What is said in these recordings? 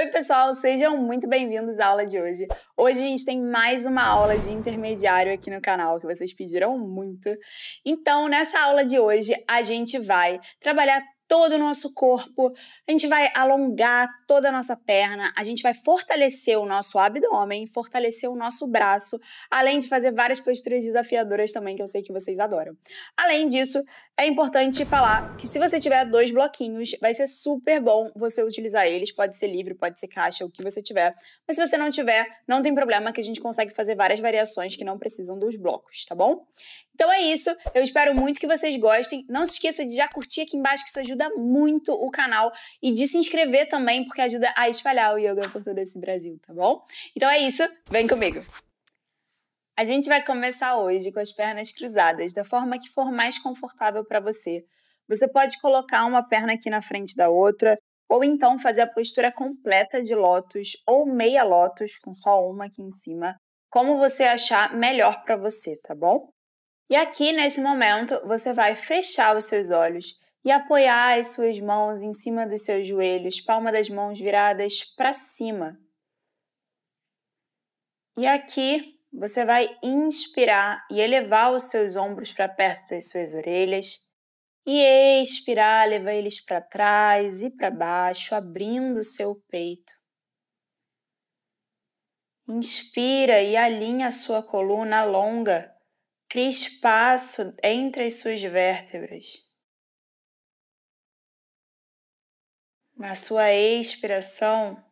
Oi, pessoal, sejam muito bem-vindos à aula de hoje. Hoje a gente tem mais uma aula de intermediário aqui no canal que vocês pediram muito. Então, nessa aula de hoje, a gente vai trabalhar todo o nosso corpo, a gente vai alongar toda a nossa perna, a gente vai fortalecer o nosso abdômen, fortalecer o nosso braço, além de fazer várias posturas desafiadoras também, que eu sei que vocês adoram. Além disso, é importante falar que se você tiver dois bloquinhos, vai ser super bom você utilizar eles, pode ser livre, pode ser caixa, o que você tiver. Mas se você não tiver, não tem problema que a gente consegue fazer várias variações que não precisam dos blocos, tá bom? Então é isso, eu espero muito que vocês gostem. Não se esqueça de já curtir aqui embaixo, que isso ajuda muito o canal. E de se inscrever também, porque ajuda a espalhar o yoga por todo esse Brasil, tá bom? Então é isso, vem comigo! A gente vai começar hoje com as pernas cruzadas, da forma que for mais confortável para você. Você pode colocar uma perna aqui na frente da outra, ou então fazer a postura completa de lótus ou meia lótus, com só uma aqui em cima, como você achar melhor para você, tá bom? E aqui nesse momento, você vai fechar os seus olhos e apoiar as suas mãos em cima dos seus joelhos, palma das mãos viradas para cima. E aqui você vai inspirar e elevar os seus ombros para perto das suas orelhas. E expirar, leva eles para trás e para baixo, abrindo o seu peito. Inspira e alinha a sua coluna longa Crie espaço entre as suas vértebras. Na sua expiração,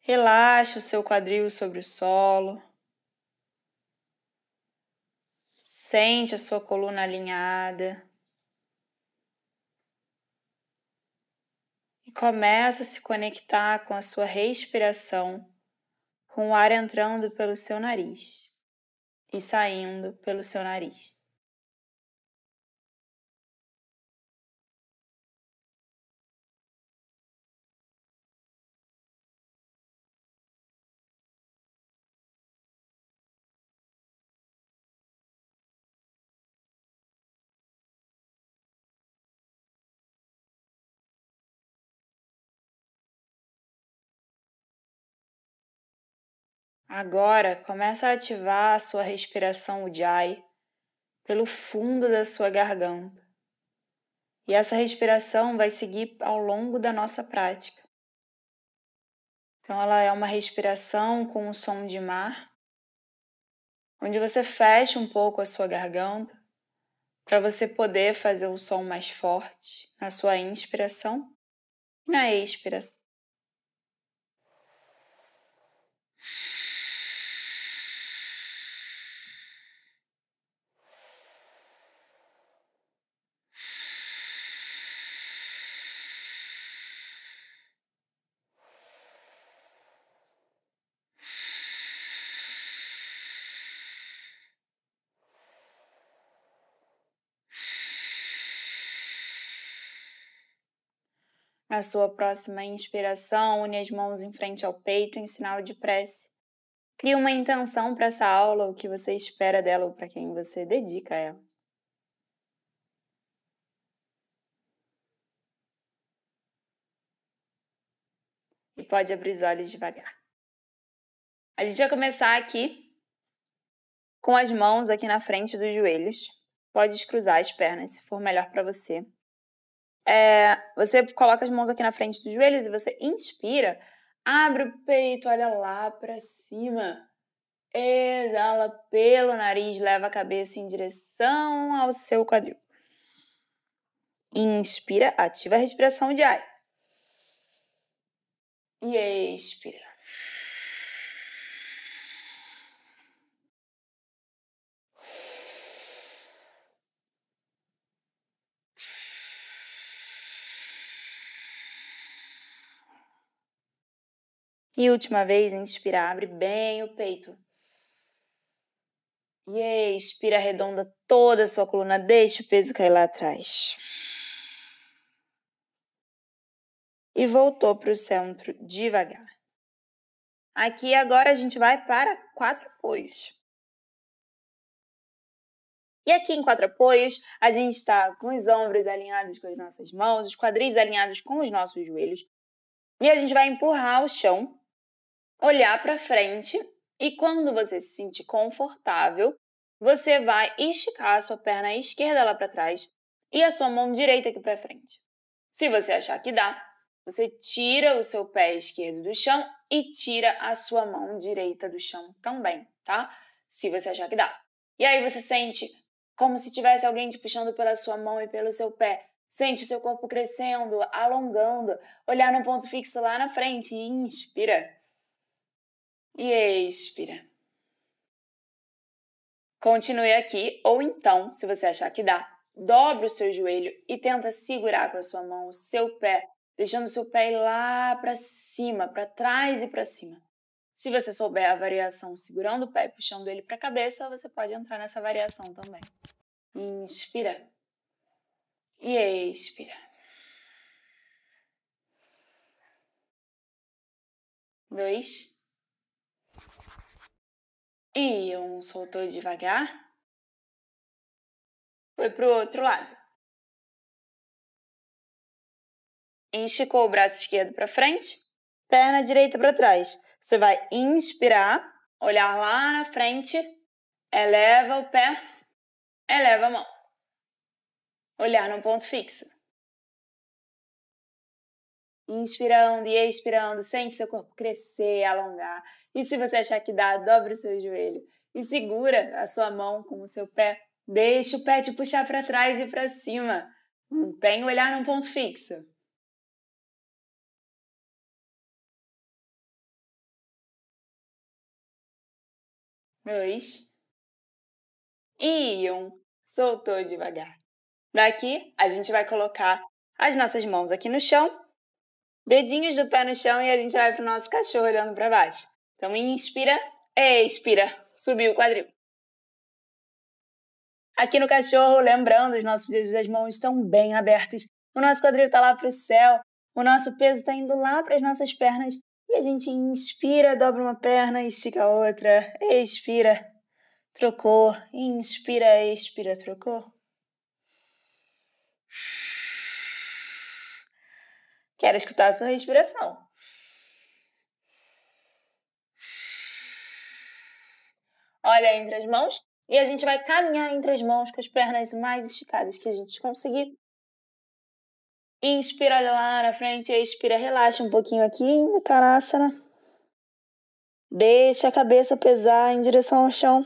relaxa o seu quadril sobre o solo. Sente a sua coluna alinhada. E começa a se conectar com a sua respiração, com o ar entrando pelo seu nariz e saindo pelo seu nariz. Agora começa a ativar a sua respiração Ujjayi pelo fundo da sua garganta. E essa respiração vai seguir ao longo da nossa prática. Então, ela é uma respiração com o som de mar, onde você fecha um pouco a sua garganta para você poder fazer o som mais forte na sua inspiração e na expiração. Na sua próxima inspiração, une as mãos em frente ao peito em sinal de prece. Crie uma intenção para essa aula, o que você espera dela ou para quem você dedica ela. E pode abrir os olhos devagar. A gente vai começar aqui com as mãos aqui na frente dos joelhos. Pode cruzar as pernas se for melhor para você. É, você coloca as mãos aqui na frente dos joelhos e você inspira, abre o peito, olha lá para cima. Exala pelo nariz, leva a cabeça em direção ao seu quadril. Inspira, ativa a respiração de ar. E expira. E última vez, inspira, abre bem o peito. E expira, arredonda toda a sua coluna, deixa o peso cair lá atrás. E voltou para o centro devagar. Aqui agora a gente vai para quatro apoios. E aqui em quatro apoios, a gente está com os ombros alinhados com as nossas mãos, os quadris alinhados com os nossos joelhos. E a gente vai empurrar o chão olhar para frente e quando você se sentir confortável, você vai esticar a sua perna esquerda lá para trás e a sua mão direita aqui para frente. Se você achar que dá, você tira o seu pé esquerdo do chão e tira a sua mão direita do chão também, tá? Se você achar que dá. E aí você sente como se tivesse alguém te puxando pela sua mão e pelo seu pé. Sente o seu corpo crescendo, alongando, olhar no ponto fixo lá na frente e inspira e expira. Continue aqui, ou então, se você achar que dá, dobre o seu joelho e tenta segurar com a sua mão o seu pé, deixando o seu pé ir lá para cima, para trás e para cima. Se você souber a variação segurando o pé e puxando ele para a cabeça, você pode entrar nessa variação também. Inspira e expira. Dois. E um soltou devagar. Foi pro outro lado. Esticou o braço esquerdo para frente, perna direita para trás. Você vai inspirar, olhar lá na frente, eleva o pé, eleva a mão. Olhar no ponto fixo. Inspirando e expirando, sente seu corpo crescer, alongar. E se você achar que dá, dobra o seu joelho e segura a sua mão com o seu pé. Deixa o pé te puxar para trás e para cima. Mantenha o olhar num ponto fixo. Dois. E um. Soltou devagar. Daqui, a gente vai colocar as nossas mãos aqui no chão dedinhos do pé no chão e a gente vai pro nosso cachorro olhando para baixo. Então inspira, expira, subiu o quadril. Aqui no cachorro, lembrando, os nossos dedos das mãos estão bem abertos. O nosso quadril está lá para o céu, o nosso peso está indo lá para as nossas pernas. E a gente inspira, dobra uma perna, estica a outra, expira, trocou, inspira, expira, trocou. Quero escutar a sua respiração. Olha entre as mãos e a gente vai caminhar entre as mãos com as pernas mais esticadas que a gente conseguir. Inspira, olha lá na frente, expira, relaxa um pouquinho aqui em Uttarasana. Deixa a cabeça pesar em direção ao chão.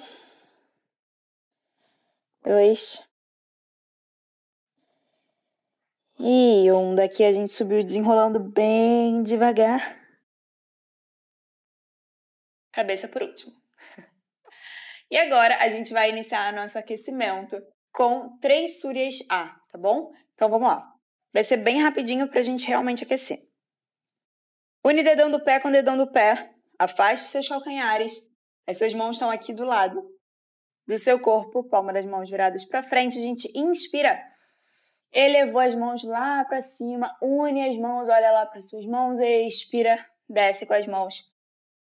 Dois. E um daqui a gente subiu desenrolando bem devagar. Cabeça por último. E agora a gente vai iniciar nosso aquecimento com três súrias A, tá bom? Então vamos lá. Vai ser bem rapidinho para a gente realmente aquecer. Une dedão do pé com o dedão do pé. Afaste seus calcanhares. As suas mãos estão aqui do lado do seu corpo, palma das mãos viradas para frente. A gente inspira Elevou as mãos lá para cima, une as mãos, olha lá para suas mãos, expira, desce com as mãos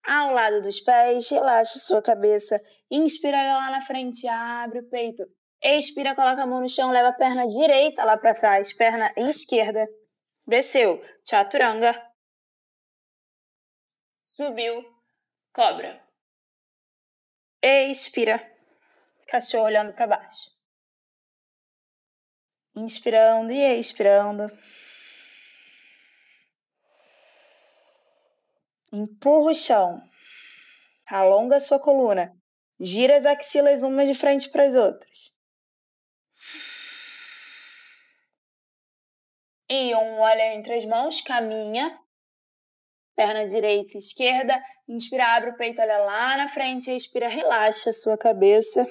ao lado dos pés, relaxa sua cabeça, inspira lá na frente, abre o peito. Expira, coloca a mão no chão, leva a perna direita lá para trás, perna esquerda. Desceu, chaturanga. Subiu, cobra. Expira, cachorro olhando para baixo inspirando e expirando. Empurra o chão. Alonga a sua coluna. Gira as axilas umas de frente para as outras. E um olha entre as mãos, caminha. Perna direita, esquerda. Inspira, abre o peito, olha lá na frente. Expira, relaxa a sua cabeça.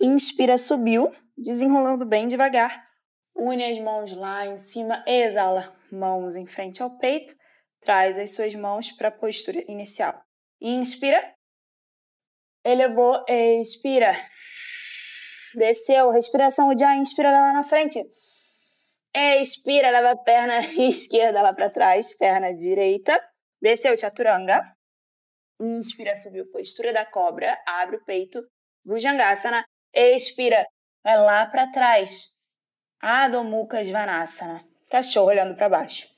Inspira, subiu desenrolando bem devagar. Une as mãos lá em cima, exala, mãos em frente ao peito, traz as suas mãos para a postura inicial. Inspira, elevou, expira, desceu, respiração já inspira lá na frente. Expira, leva a perna esquerda lá para trás, perna direita. Desceu, chaturanga. Inspira, subiu, postura da cobra. Abre o peito, bhujangasana. Expira, vai é lá para trás. Adho ah, Mukha Svanasana. Cachorro olhando para baixo.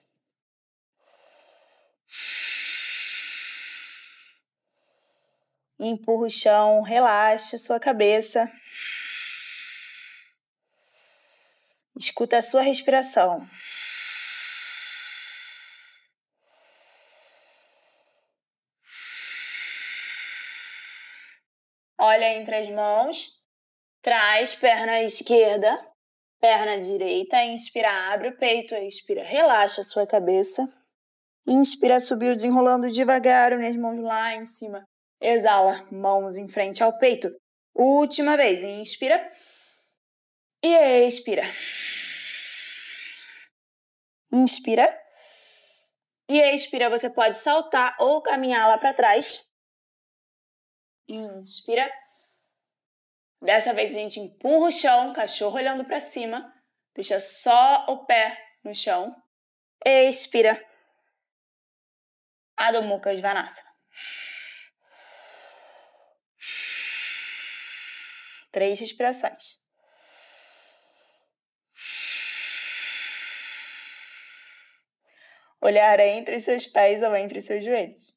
Empurra o chão, relaxa sua cabeça. Escuta a sua respiração. Olha entre as mãos Traz perna esquerda, perna direita. Inspira, abre o peito. Expira, relaxa a sua cabeça. Inspira, subiu, desenrolando devagar, unir mãos lá em cima. Exala, mãos em frente ao peito. Última vez, inspira e expira. Inspira e expira. Você pode saltar ou caminhar lá para trás. Inspira Dessa vez a gente empurra o chão, cachorro olhando para cima, deixa só o pé no chão. Expira. Adho Mukha Svanasana. Três respirações. Olhar entre seus pés ou entre seus joelhos.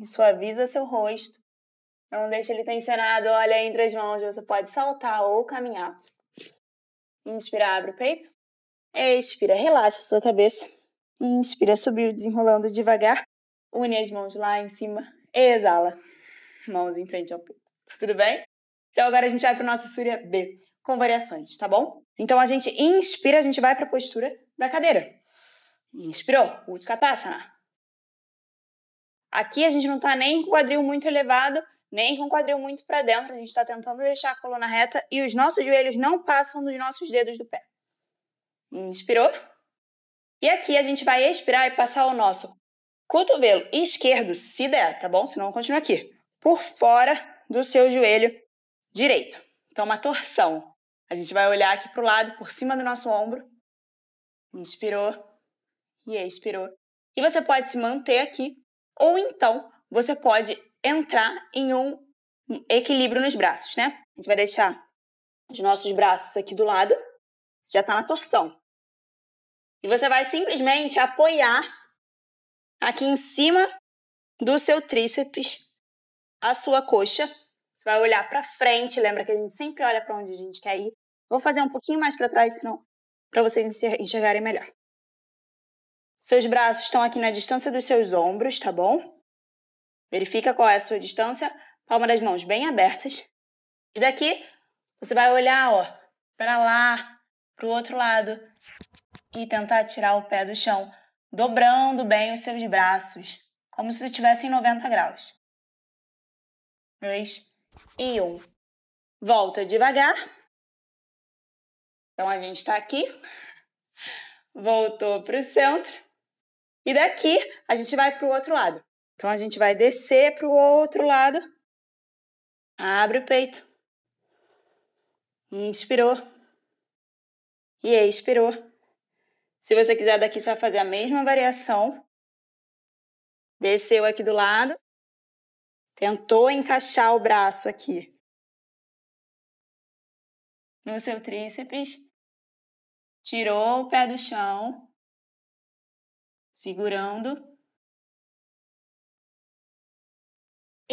E suaviza seu rosto não deixe ele tensionado, olha entre as mãos, você pode saltar ou caminhar. Inspira, abre o peito. Expira, relaxa a sua cabeça. Inspira, subiu, desenrolando devagar. Une as mãos lá em cima. Exala. Mãos em frente ao peito. Tudo bem? Então agora a gente vai para o nosso Surya B, com variações, tá bom? Então a gente inspira, a gente vai para a postura da cadeira. Inspirou, Utkatasana. Aqui a gente não está nem com o quadril muito elevado nem com o quadril muito para dentro. A gente está tentando deixar a coluna reta e os nossos joelhos não passam dos nossos dedos do pé. Inspirou? E aqui a gente vai expirar e passar o nosso cotovelo esquerdo, se der, tá bom? Senão continua aqui. Por fora do seu joelho direito. Então, uma torção. A gente vai olhar aqui para o lado, por cima do nosso ombro. Inspirou e expirou. E você pode se manter aqui, ou então você pode entrar em um equilíbrio nos braços, né? A gente vai deixar os nossos braços aqui do lado, você já está na torção. E você vai simplesmente apoiar aqui em cima do seu tríceps a sua coxa. Você vai olhar para frente, lembra que a gente sempre olha para onde a gente quer ir. Vou fazer um pouquinho mais para trás, senão para vocês enxergarem melhor. Seus braços estão aqui na distância dos seus ombros, tá bom? Verifica qual é a sua distância, palma das mãos bem abertas. E daqui, você vai olhar, ó, para lá, para o outro lado e tentar tirar o pé do chão, dobrando bem os seus braços, como se estivesse em 90 graus. Dois e um. Volta devagar. Então a gente está aqui. Voltou para o centro. E daqui a gente vai para o outro lado. Então a gente vai descer para o outro lado. Abre o peito. Inspirou. E expirou. Se você quiser daqui, você vai fazer a mesma variação. Desceu aqui do lado. Tentou encaixar o braço aqui. No seu tríceps. Tirou o pé do chão. Segurando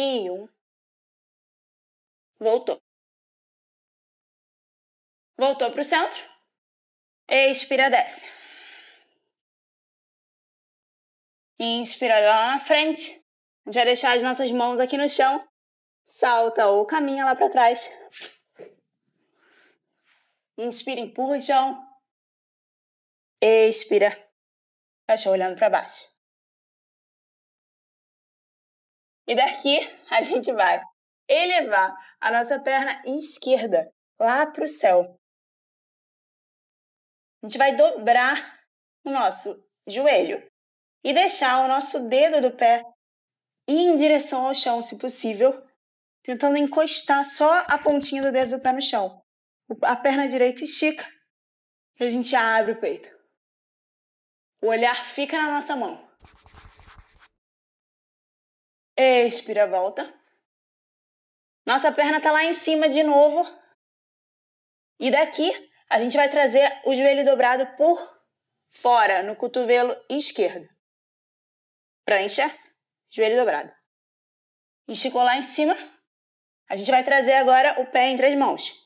Em um. Voltou. Voltou para o centro. Expira, desce. Inspira lá na frente. A gente vai deixar as nossas mãos aqui no chão. Salta ou caminha lá para trás. Inspira, empurra o chão. Expira. Fecha olhando para baixo. E daqui a gente vai elevar a nossa perna esquerda lá para o céu. A gente vai dobrar o nosso joelho e deixar o nosso dedo do pé ir em direção ao chão, se possível, tentando encostar só a pontinha do dedo do pé no chão. A perna direita estica e a gente abre o peito. O olhar fica na nossa mão. Expira, volta. Nossa perna tá lá em cima de novo. E daqui, a gente vai trazer o joelho dobrado por fora, no cotovelo esquerdo. Prancha, joelho dobrado. Esticou lá em cima. A gente vai trazer agora o pé entre as mãos.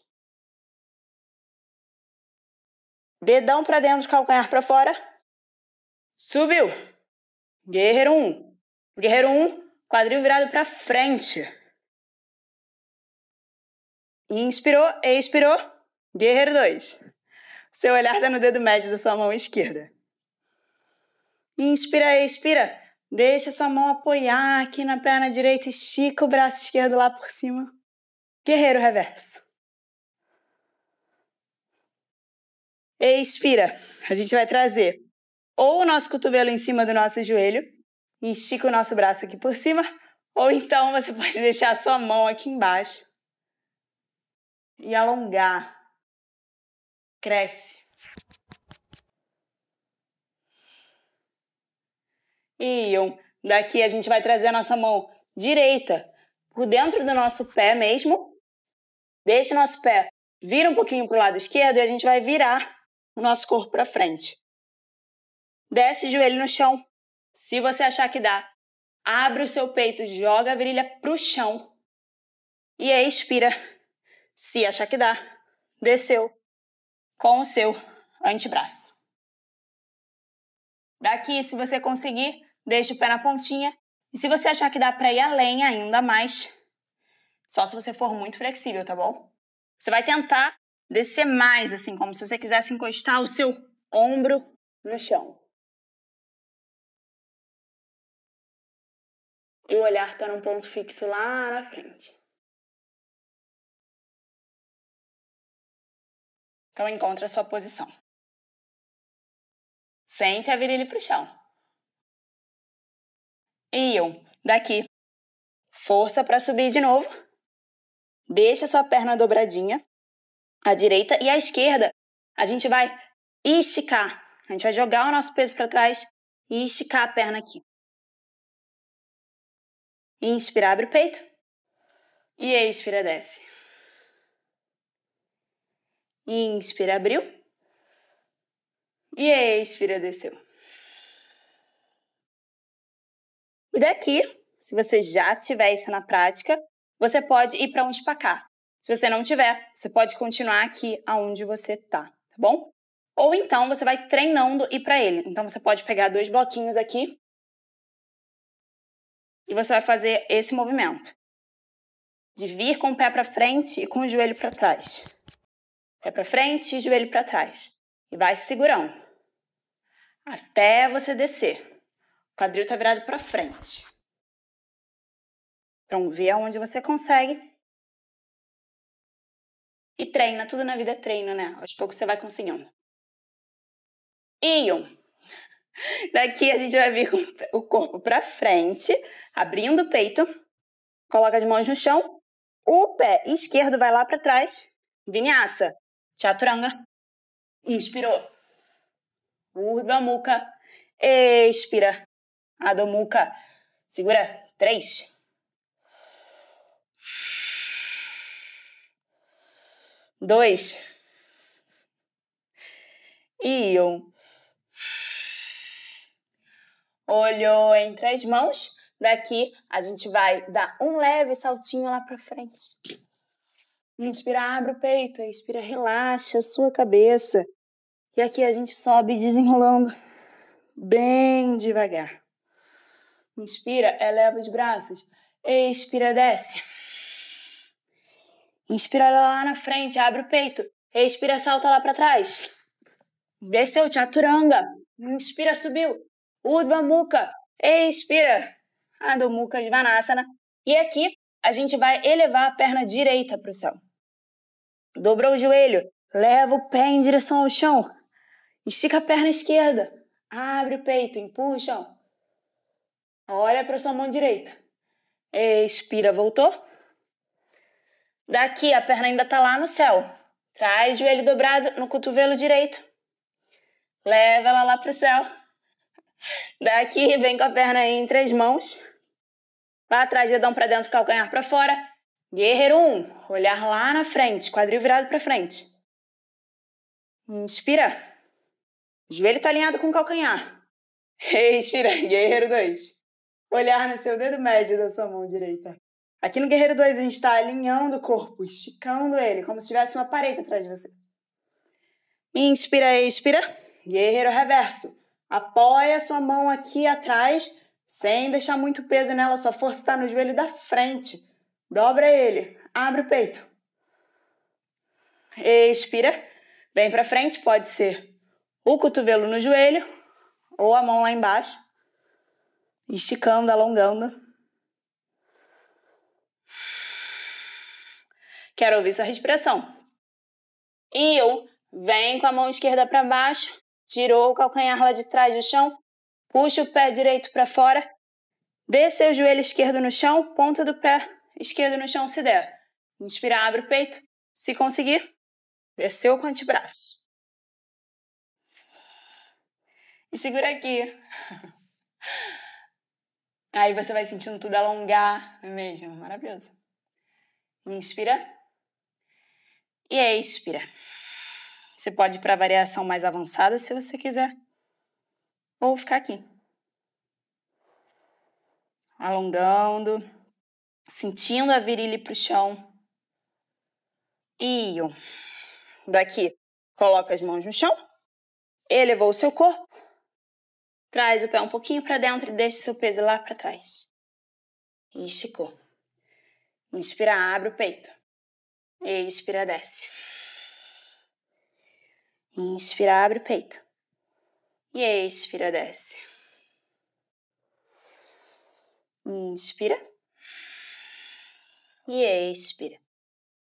Dedão para dentro, calcanhar para fora. Subiu. Guerreiro 1. Um. Guerreiro 1, um, Quadril virado para frente. Inspirou, expirou. Guerreiro 2. Seu olhar está no dedo médio da sua mão esquerda. Inspira, expira. Deixa sua mão apoiar aqui na perna direita. Estica o braço esquerdo lá por cima. Guerreiro reverso. Expira. A gente vai trazer ou o nosso cotovelo em cima do nosso joelho Estica o nosso braço aqui por cima, ou então você pode deixar a sua mão aqui embaixo e alongar. Cresce. E um. Daqui a gente vai trazer a nossa mão direita por dentro do nosso pé mesmo. Deixa o nosso pé vira um pouquinho para o lado esquerdo e a gente vai virar o nosso corpo para frente. Desce o joelho no chão. Se você achar que dá, abre o seu peito, joga a virilha pro chão e expira. Se achar que dá, desceu com o seu antebraço. Daqui, se você conseguir, deixa o pé na pontinha. E se você achar que dá para ir além ainda mais, só se você for muito flexível, tá bom? Você vai tentar descer mais, assim, como se você quisesse encostar o seu ombro no chão. o olhar para tá um ponto fixo lá na frente. Então encontra a sua posição. Sente a virilha para o chão. um daqui. Força para subir de novo. Deixa sua perna dobradinha, a direita e a esquerda. A gente vai esticar. A gente vai jogar o nosso peso para trás e esticar a perna aqui. Inspira, abre o peito. E expira, desce. Inspira, abriu. E expira, desceu. E daqui, se você já tiver isso na prática, você pode ir para um espacar. Se você não tiver, você pode continuar aqui aonde você tá, tá bom? Ou então você vai treinando ir para ele. Então você pode pegar dois bloquinhos aqui e você vai fazer esse movimento. De vir com o pé para frente e com o joelho para trás. Pé para frente e joelho para trás. E vai segurando. Até você descer. O quadril está virado para frente. Então vê aonde você consegue. E treina, tudo na vida é treino, né? Aos poucos você vai conseguindo. um. Daqui a gente vai vir com o corpo para frente, abrindo o peito, coloca as mãos no chão, o pé esquerdo vai lá para trás, vinyasa, chaturanga, inspirou, Urdhva Mukha, expira, Adho Mukha, segura, três, dois e um. Olhou entre as mãos, Daqui a gente vai dar um leve saltinho lá para frente. Inspira, abre o peito, expira, relaxa a sua cabeça. E aqui a gente sobe desenrolando bem devagar. Inspira, eleva os braços. Expira, desce. Inspira lá na frente, abre o peito. Expira, salta lá para trás. Desceu, chaturanga. Inspira, subiu. Urdhva Mukha. Expira. Adho Mukha Svanasana. E aqui a gente vai elevar a perna direita para o céu. Dobrou o joelho, leva o pé em direção ao chão. Estica a perna esquerda. Abre o peito, empurra o chão. Olha para sua mão direita. Expira, voltou. Daqui a perna ainda está lá no céu. Traz joelho dobrado no cotovelo direito. Leva ela lá para o céu. Daqui vem com a perna entre as mãos. Vá atrás, dedão para dentro, calcanhar para fora. Guerreiro 1, um, olhar lá na frente, quadril virado para frente. Inspira. Joelho está alinhado com o calcanhar. Respira, guerreiro 2. Olhar no seu dedo médio da sua mão direita. Aqui no guerreiro 2 a gente está alinhando o corpo, esticando ele, como se tivesse uma parede atrás de você. Inspira, expira. Guerreiro reverso. Apoia a sua mão aqui atrás sem deixar muito peso nela, sua força está no joelho da frente. Dobra ele, abre o peito. Expira, vem para frente, pode ser o cotovelo no joelho ou a mão lá embaixo, esticando, alongando. Quero ouvir sua respiração. E eu, vem com a mão esquerda para baixo, tirou o calcanhar lá de trás do chão, Puxa o pé direito para fora. Dê seu joelho esquerdo no chão, ponta do pé esquerdo no chão se der. Inspira, abre o peito. Se conseguir, desceu com o antebraço. E segura aqui. Aí você vai sentindo tudo alongar, não é mesmo? Maravilhoso. Inspira. E expira. Você pode ir para a variação mais avançada se você quiser. Ou ficar aqui. Alongando, sentindo a virilha para o chão. E um. Daqui, coloca as mãos no chão, elevou o seu corpo, traz o pé um pouquinho para dentro e deixa o seu peso lá para trás. E esticou. Inspira, abre o peito. Expira, desce. Inspira, abre o peito. E expira, desce. Inspira. E expira.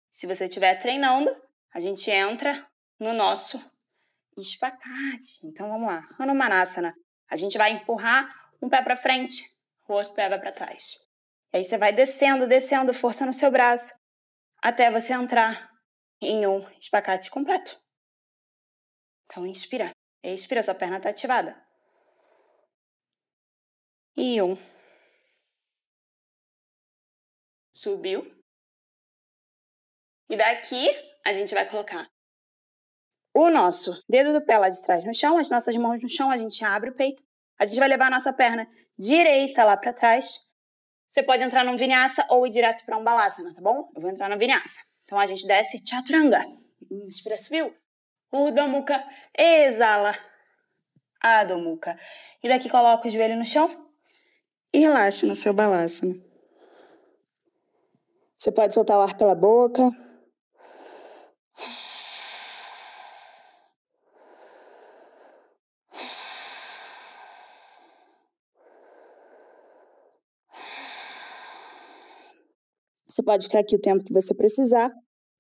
Se você estiver treinando, a gente entra no nosso espacate. Então vamos lá. Anumanasana. A gente vai empurrar um pé para frente, o outro pé vai para trás. E aí você vai descendo, descendo, força no seu braço, até você entrar em um espacate completo. Então inspira. Expira, sua perna está ativada. E um. Subiu. E daqui a gente vai colocar o nosso dedo do pé lá de trás no chão, as nossas mãos no chão, a gente abre o peito. A gente vai levar a nossa perna direita lá para trás. Você pode entrar num vinyasa ou ir direto para um balasana, tá bom? Eu vou entrar no vinyasa. Então a gente desce chaturanga. Inspira, subiu. Urdhva Mukha, exala. Adho Mukha. E daqui coloca o joelho no chão e relaxe no seu balanço. Você pode soltar o ar pela boca. Você pode ficar aqui o tempo que você precisar.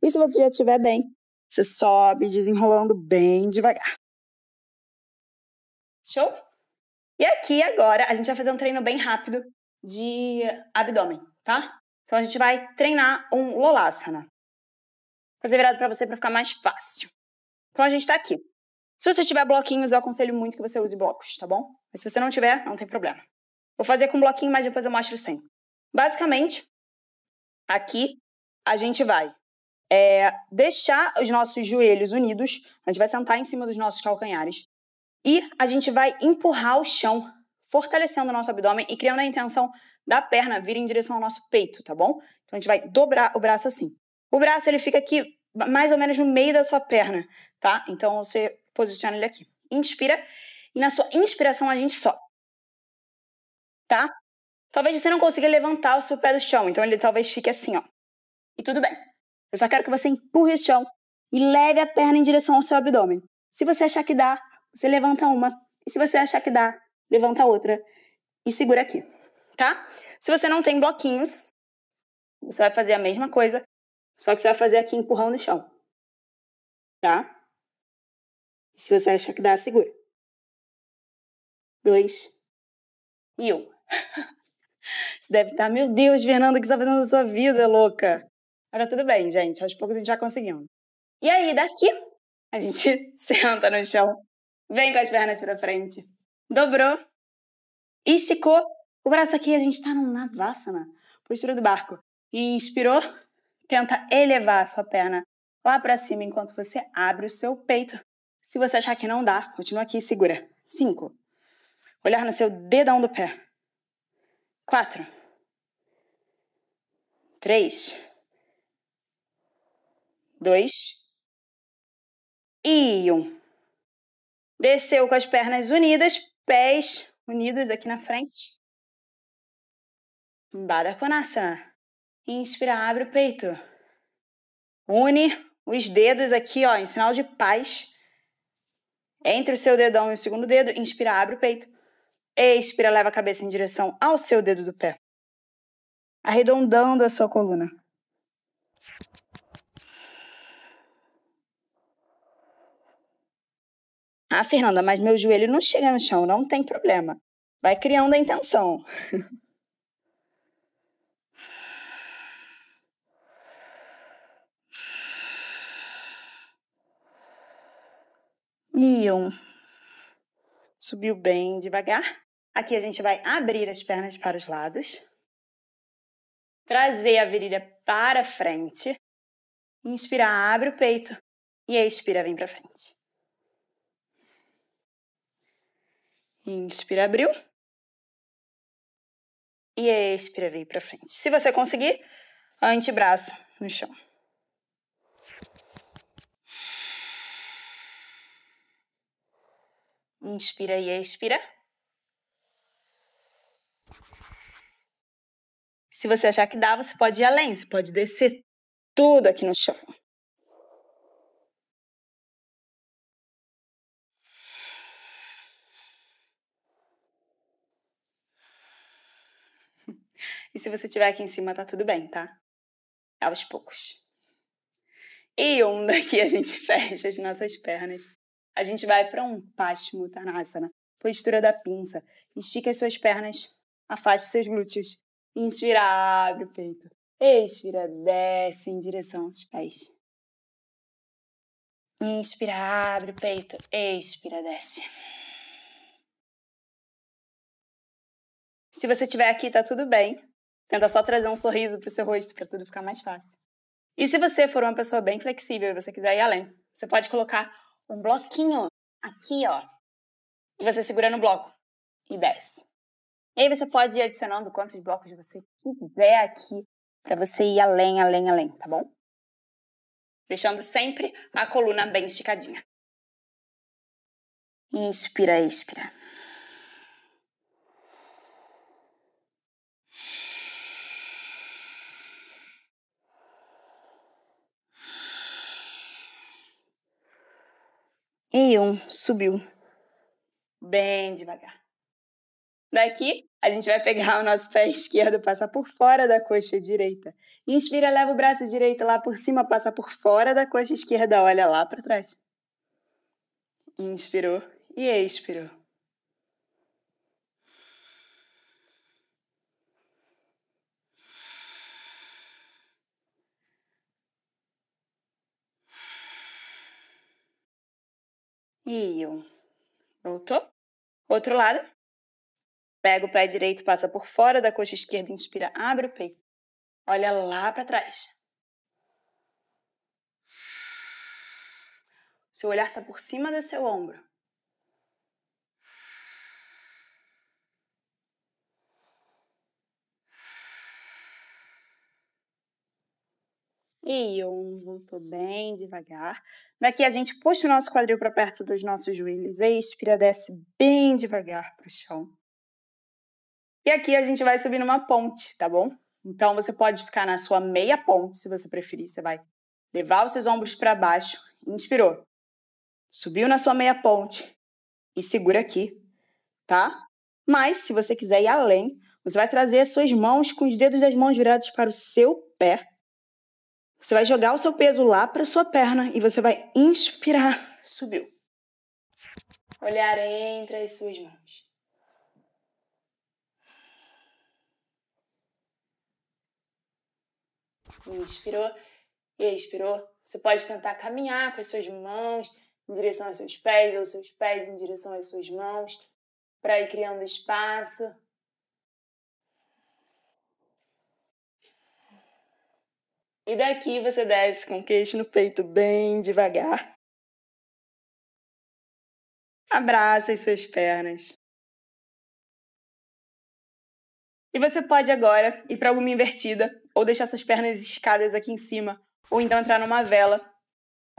E se você já estiver bem, você sobe desenrolando bem devagar. Show? E aqui agora a gente vai fazer um treino bem rápido de abdômen, tá? Então a gente vai treinar um Lolasana. Vou fazer virado para você para ficar mais fácil. Então a gente tá aqui. Se você tiver bloquinhos, eu aconselho muito que você use blocos, tá bom? Mas se você não tiver, não tem problema. Vou fazer com bloquinho, mas depois eu mostro sem. Basicamente, aqui a gente vai é deixar os nossos joelhos unidos, a gente vai sentar em cima dos nossos calcanhares e a gente vai empurrar o chão, fortalecendo o nosso abdômen e criando a intenção da perna vir em direção ao nosso peito, tá bom? Então a gente vai dobrar o braço assim. O braço ele fica aqui mais ou menos no meio da sua perna, tá? Então você posiciona ele aqui. Inspira e na sua inspiração a gente sobe. Tá? Talvez você não consiga levantar o seu pé do chão, então ele talvez fique assim, ó. E tudo bem. Eu só quero que você empurre o chão e leve a perna em direção ao seu abdômen. Se você achar que dá, você levanta uma. E se você achar que dá, levanta outra. E segura aqui, tá? Se você não tem bloquinhos, você vai fazer a mesma coisa, só que você vai fazer aqui empurrando o chão. Tá? E se você achar que dá, segura. Dois. E um. Você deve estar, tá, meu Deus, Fernanda, o que você está fazendo na sua vida, louca? Mas tá tudo bem, gente. Aos poucos a gente vai conseguindo. E aí, daqui, a gente senta no chão, vem com as pernas para frente, dobrou, esticou o braço aqui. A gente tá num Navasana, postura do barco. E inspirou, tenta elevar a sua perna lá para cima enquanto você abre o seu peito. Se você achar que não dá, continua aqui e segura. Cinco. Olhar no seu dedão do pé. Quatro. Três dois e um. Desceu com as pernas unidas, pés unidos aqui na frente. Konasana. Inspira, abre o peito. Une os dedos aqui, ó, em sinal de paz. Entre o seu dedão e o segundo dedo, inspira, abre o peito. Expira, leva a cabeça em direção ao seu dedo do pé. Arredondando a sua coluna. Ah, Fernanda, mas meu joelho não chega no chão, não tem problema. Vai criando a intenção. E um. Subiu bem devagar. Aqui a gente vai abrir as pernas para os lados. Trazer a virilha para frente. Inspirar, abre o peito. E expira, vem para frente. Inspira, abriu. E expira, veio para frente. Se você conseguir, antebraço no chão. Inspira e expira. Se você achar que dá, você pode ir além, você pode descer tudo aqui no chão. E se você tiver aqui em cima, tá tudo bem, tá? Aos poucos. E um daqui a gente fecha as nossas pernas. A gente vai para um Paschimottanasana, tá, postura da pinça. Estica as suas pernas, afaste seus glúteos. Inspira, abre o peito. Expira, desce em direção aos pés. Inspira, abre o peito. Expira, desce. Se você estiver aqui, tá tudo bem. Tenta só trazer um sorriso para o seu rosto para tudo ficar mais fácil. E se você for uma pessoa bem flexível e você quiser ir além, você pode colocar um bloquinho aqui, ó. E você segura no bloco e desce. E aí você pode ir adicionando quantos blocos você quiser aqui para você ir além, além, além, tá bom? Deixando sempre a coluna bem esticadinha. Inspira, expira. E um subiu. Bem devagar. Daqui, a gente vai pegar o nosso pé esquerdo, passar por fora da coxa direita. Inspira, leva o braço direito lá por cima, passa por fora da coxa esquerda, olha lá para trás. Inspirou e expirou. Voltou? Outro lado. Pega o pé direito, passa por fora da coxa esquerda, inspira, abre o peito. Olha lá para trás. Seu olhar está por cima do seu ombro. E um, voltou bem devagar. Daqui a gente puxa o nosso quadril para perto dos nossos joelhos. Expira, desce bem devagar para o chão. E aqui a gente vai subir numa ponte, tá bom? Então você pode ficar na sua meia ponte, se você preferir. Você vai levar os seus ombros para baixo. Inspirou. Subiu na sua meia ponte e segura aqui, tá? Mas se você quiser ir além, você vai trazer as suas mãos com os dedos das mãos virados para o seu pé você vai jogar o seu peso lá para sua perna e você vai inspirar. Subiu. Olhar entre as suas mãos. Inspirou e expirou. Você pode tentar caminhar com as suas mãos em direção aos seus pés ou seus pés em direção às suas mãos para ir criando espaço E daqui você desce com o queixo no peito bem devagar. Abraça as suas pernas. E você pode agora ir para alguma invertida, ou deixar suas pernas esticadas aqui em cima, ou então entrar numa vela,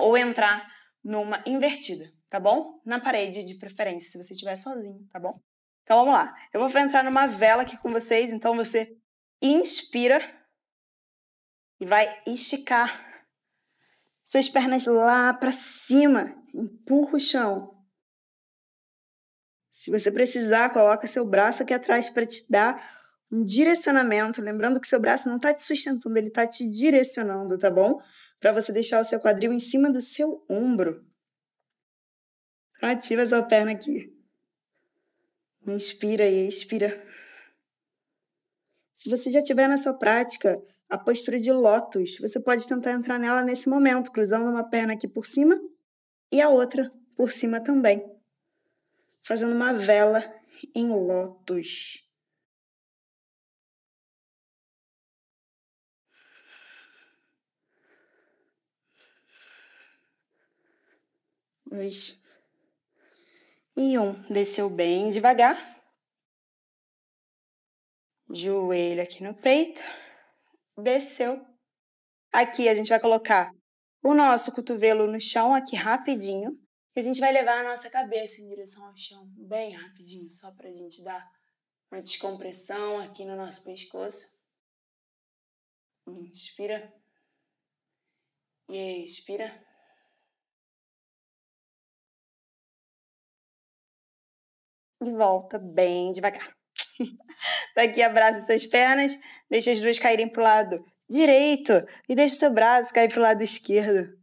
ou entrar numa invertida, tá bom? Na parede, de preferência, se você estiver sozinho, tá bom? Então vamos lá. Eu vou entrar numa vela aqui com vocês, então você inspira e vai esticar suas pernas lá para cima, empurra o chão. Se você precisar, coloca seu braço aqui atrás para te dar um direcionamento, lembrando que seu braço não está te sustentando, ele está te direcionando, tá bom? Para você deixar o seu quadril em cima do seu ombro. Então, ativa sua perna aqui. Inspira e expira. Se você já tiver na sua prática a postura de lótus. Você pode tentar entrar nela nesse momento, cruzando uma perna aqui por cima e a outra por cima também, fazendo uma vela em lótus. Dois. E um. Desceu bem devagar. Joelho aqui no peito desceu. Aqui a gente vai colocar o nosso cotovelo no chão, aqui rapidinho. E a gente vai levar a nossa cabeça em direção ao chão, bem rapidinho, só para a gente dar uma descompressão aqui no nosso pescoço. Inspira. E expira. E volta bem devagar. Daqui tá abraça suas pernas, deixa as duas caírem para o lado direito e deixa seu braço cair para o lado esquerdo.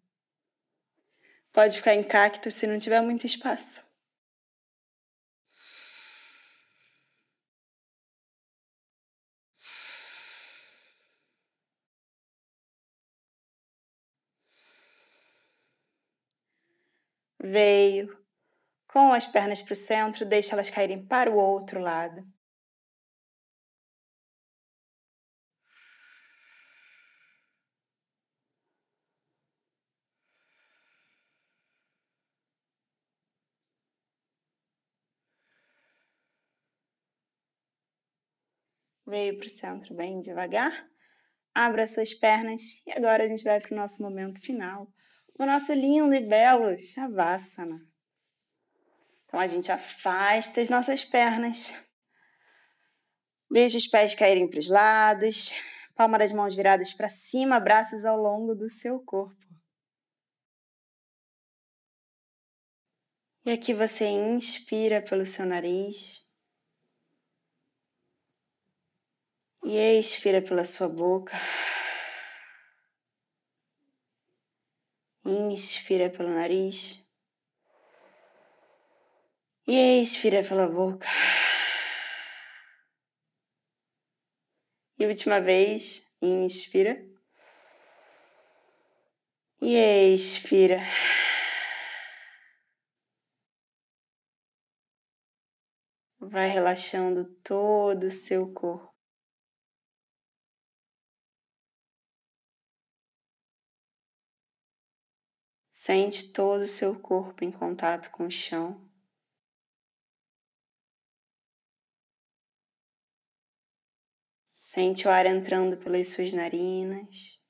Pode ficar em cacto se não tiver muito espaço. Veio. Com as pernas para o centro, deixa elas caírem para o outro lado. Veio para o centro bem devagar. Abra suas pernas e agora a gente vai para o nosso momento final, o nosso lindo e belo Shavasana. Então a gente afasta as nossas pernas, deixa os pés caírem para os lados, palma das mãos viradas para cima, braços ao longo do seu corpo. E aqui você inspira pelo seu nariz. E expira pela sua boca. Inspira pelo nariz. E expira pela boca. E última vez, inspira. E expira. Vai relaxando todo o seu corpo. Sente todo o seu corpo em contato com o chão. Sente o ar entrando pelas suas narinas,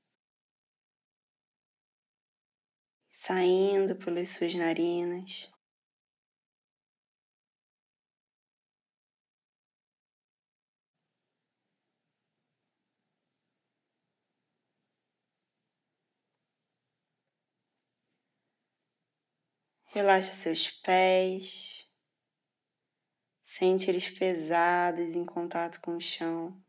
saindo pelas suas narinas. Relaxa seus pés. Sente eles pesados em contato com o chão.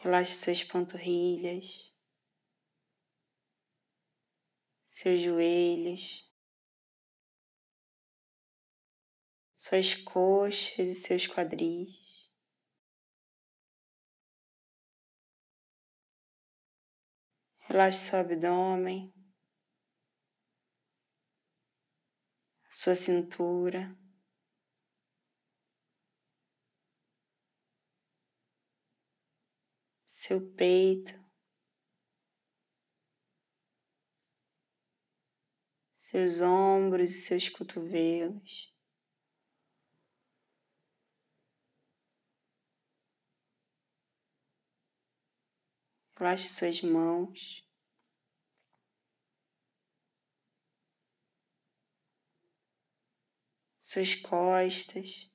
Relaxe suas panturrilhas, seus joelhos, suas coxas e seus quadris. Relaxe seu abdômen. sua cintura. Seu peito, seus ombros e seus cotovelos. Relaxe suas mãos. suas costas.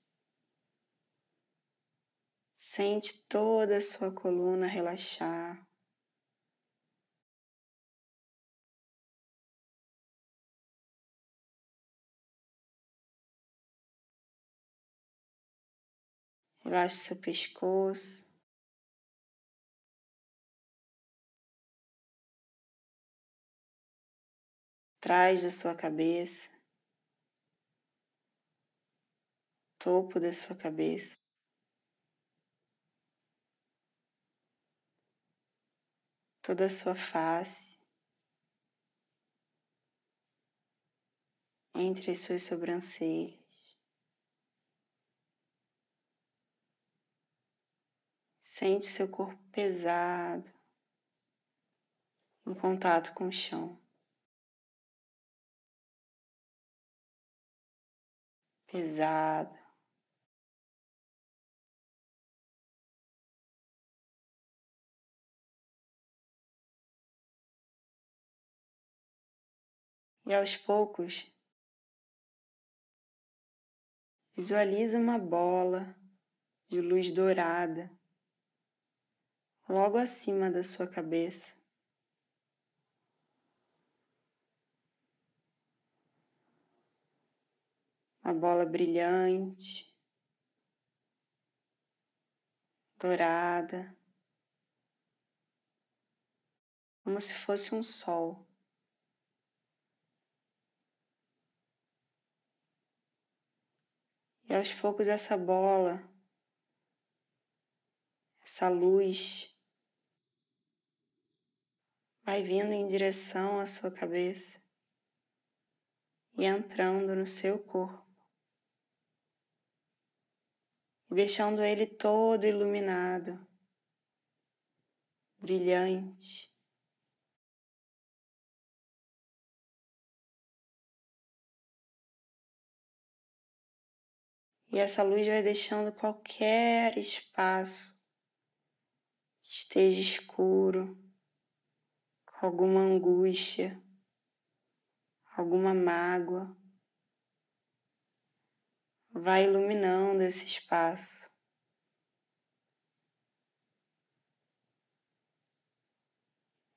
Sente toda a sua coluna relaxar. Relaxe seu pescoço. Trás da sua cabeça. topo da sua cabeça. Toda a sua face, entre as suas sobrancelhas, sente seu corpo pesado em contato com o chão. pesado e aos poucos visualiza uma bola de luz dourada logo acima da sua cabeça. Uma bola brilhante, dourada, como se fosse um sol. E aos poucos essa bola, essa luz, vai vindo em direção à sua cabeça e entrando no seu corpo, e deixando ele todo iluminado, brilhante. E essa luz vai deixando qualquer espaço que esteja escuro, com alguma angústia, alguma mágoa. Vai iluminando esse espaço.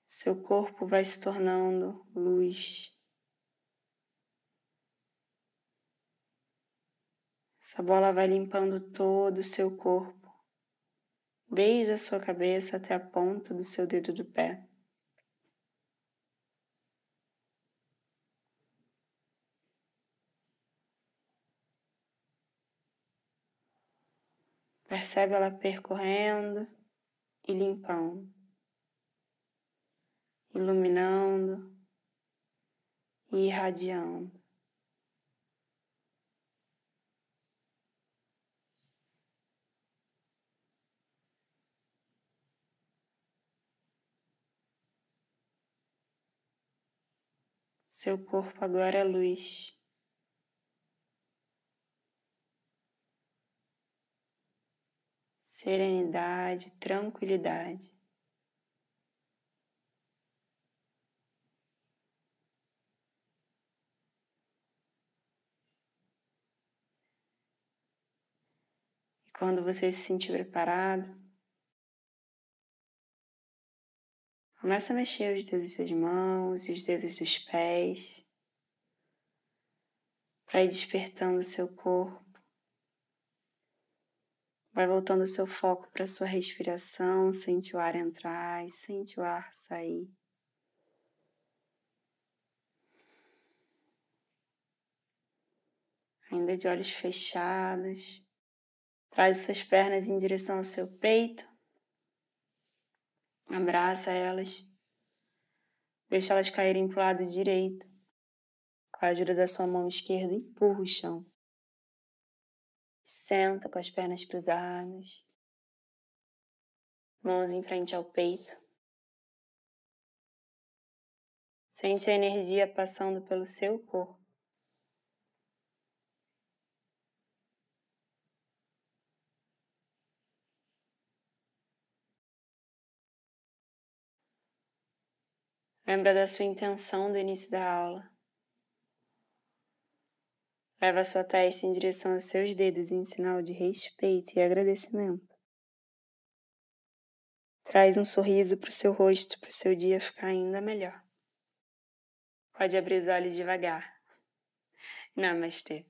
Seu corpo vai se tornando luz. Essa bola vai limpando todo o seu corpo, desde a sua cabeça até a ponta do seu dedo do pé. Percebe ela percorrendo e limpando, iluminando e irradiando. Seu corpo agora é luz. Serenidade, tranquilidade. e quando você se sentir preparado, Começa a mexer os dedos das mãos e os dedos dos pés para ir despertando o seu corpo. Vai voltando o seu foco para a sua respiração, sente o ar entrar e sente o ar sair. Ainda de olhos fechados, traz suas pernas em direção ao seu peito. Abraça elas. Deixa elas caírem para o lado direito. Com a ajuda da sua mão esquerda, empurra o chão. Senta com as pernas cruzadas. Mãos em frente ao peito. Sente a energia passando pelo seu corpo. Lembra da sua intenção do início da aula. Leva a sua testa em direção aos seus dedos em sinal de respeito e agradecimento. Traz um sorriso para o seu rosto para o seu dia ficar ainda melhor. Pode abrir os olhos devagar. Namastê.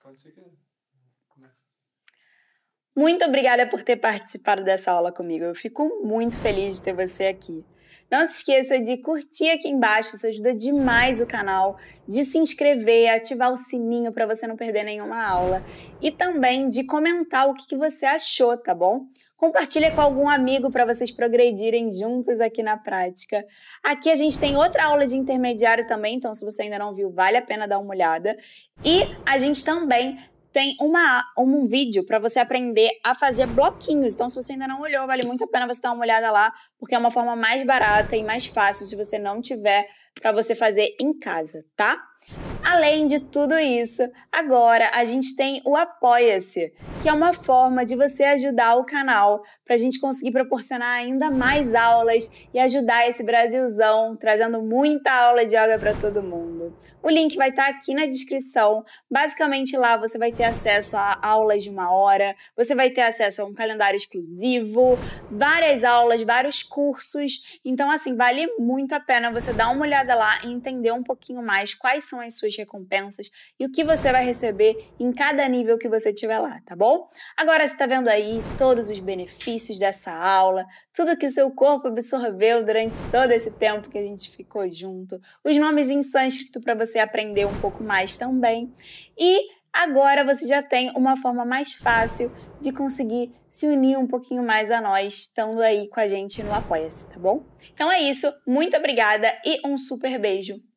Quando você quer. Muito obrigada por ter participado dessa aula comigo. Eu fico muito feliz de ter você aqui. Não se esqueça de curtir aqui embaixo, isso ajuda demais o canal, de se inscrever, ativar o sininho para você não perder nenhuma aula e também de comentar o que, você achou, tá bom? Compartilha com algum amigo para vocês progredirem juntos aqui na prática. Aqui a gente tem outra aula de intermediário também, então se você ainda não viu, vale a pena dar uma olhada. E a gente também tem uma, um vídeo para você aprender a fazer bloquinhos. Então, se você ainda não olhou, vale muito a pena você dar uma olhada lá, porque é uma forma mais barata e mais fácil se você não tiver para você fazer em casa, tá? Além de tudo isso, agora a gente tem o Apoia-se, que é uma forma de você ajudar o canal para a gente conseguir proporcionar ainda mais aulas e ajudar esse Brasilzão, trazendo muita aula de yoga para todo mundo. O link vai estar tá aqui na descrição. Basicamente lá você vai ter acesso a aulas de uma hora, você vai ter acesso a um calendário exclusivo, várias aulas, vários cursos. Então assim vale muito a pena você dar uma olhada lá e entender um pouquinho mais quais são as suas suas recompensas e o que você vai receber em cada nível que você tiver lá, tá bom? Agora você está vendo aí todos os benefícios dessa aula, tudo que o seu corpo absorveu durante todo esse tempo que a gente ficou junto, os nomes em sânscrito para você aprender um pouco mais também. E agora você já tem uma forma mais fácil de conseguir se unir um pouquinho mais a nós, estando aí com a gente no Apoia-se, tá bom? Então é isso, muito obrigada e um super beijo!